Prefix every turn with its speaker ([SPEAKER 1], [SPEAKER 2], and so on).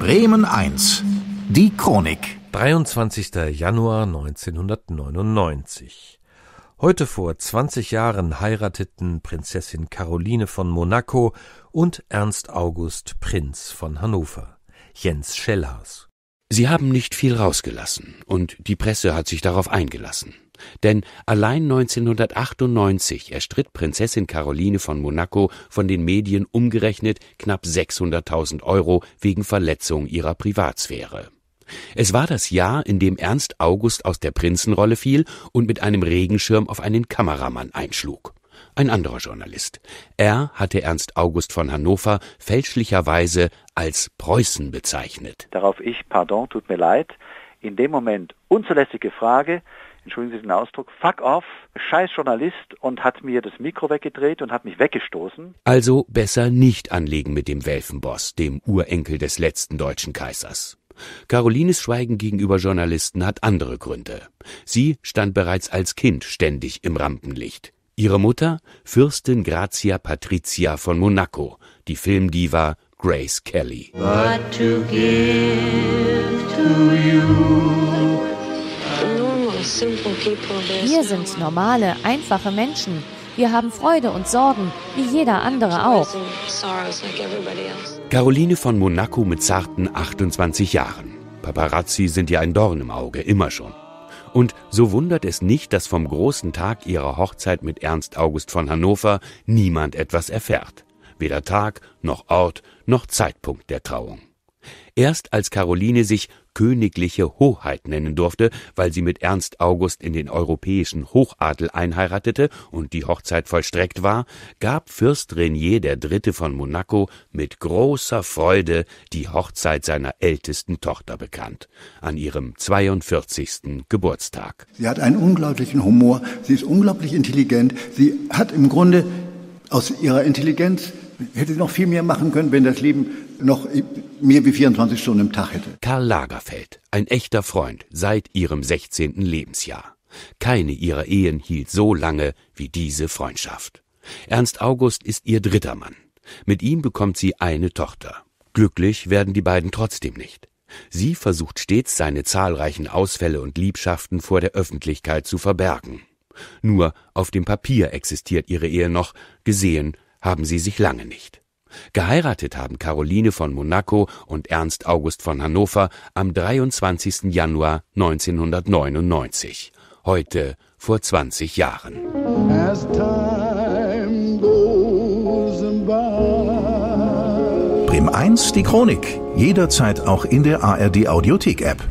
[SPEAKER 1] Bremen 1. Die Chronik. 23. Januar 1999. Heute vor 20 Jahren heirateten Prinzessin Caroline von Monaco und Ernst August Prinz von Hannover, Jens Schellhaus. Sie haben nicht viel rausgelassen und die Presse hat sich darauf eingelassen. Denn allein 1998 erstritt Prinzessin Caroline von Monaco von den Medien umgerechnet knapp 600.000 Euro wegen Verletzung ihrer Privatsphäre. Es war das Jahr, in dem Ernst August aus der Prinzenrolle fiel und mit einem Regenschirm auf einen Kameramann einschlug ein anderer Journalist. Er hatte Ernst August von Hannover fälschlicherweise als Preußen bezeichnet. Darauf ich, pardon, tut mir leid, in dem Moment unzulässige Frage, entschuldigen Sie den Ausdruck, fuck off, scheiß Journalist und hat mir das Mikro weggedreht und hat mich weggestoßen. Also besser nicht anlegen mit dem Welfenboss, dem Urenkel des letzten deutschen Kaisers. Carolines Schweigen gegenüber Journalisten hat andere Gründe. Sie stand bereits als Kind ständig im Rampenlicht. Ihre Mutter, Fürstin Grazia Patricia von Monaco, die Filmdiva Grace Kelly. But to give to you wir sind normale, einfache Menschen. Wir haben Freude und Sorgen, wie jeder andere auch. Caroline von Monaco mit zarten 28 Jahren. Paparazzi sind ja ein Dorn im Auge, immer schon. Und so wundert es nicht, dass vom großen Tag ihrer Hochzeit mit Ernst August von Hannover niemand etwas erfährt. Weder Tag, noch Ort, noch Zeitpunkt der Trauung. Erst als Caroline sich königliche Hoheit nennen durfte, weil sie mit Ernst August in den europäischen Hochadel einheiratete und die Hochzeit vollstreckt war, gab Fürst Renier III. von Monaco mit großer Freude die Hochzeit seiner ältesten Tochter bekannt, an ihrem 42. Geburtstag. Sie hat einen unglaublichen Humor, sie ist unglaublich intelligent, sie hat im Grunde aus ihrer Intelligenz hätte noch viel mehr machen können, wenn das Leben noch mehr wie 24 Stunden im Tag hätte. Karl Lagerfeld, ein echter Freund seit ihrem 16. Lebensjahr. Keine ihrer Ehen hielt so lange wie diese Freundschaft. Ernst August ist ihr dritter Mann. Mit ihm bekommt sie eine Tochter. Glücklich werden die beiden trotzdem nicht. Sie versucht stets, seine zahlreichen Ausfälle und Liebschaften vor der Öffentlichkeit zu verbergen. Nur auf dem Papier existiert ihre Ehe noch, gesehen haben sie sich lange nicht. Geheiratet haben Caroline von Monaco und Ernst August von Hannover am 23. Januar 1999, heute vor 20 Jahren. Bremen 1, die Chronik, jederzeit auch in der ARD Audiothek-App.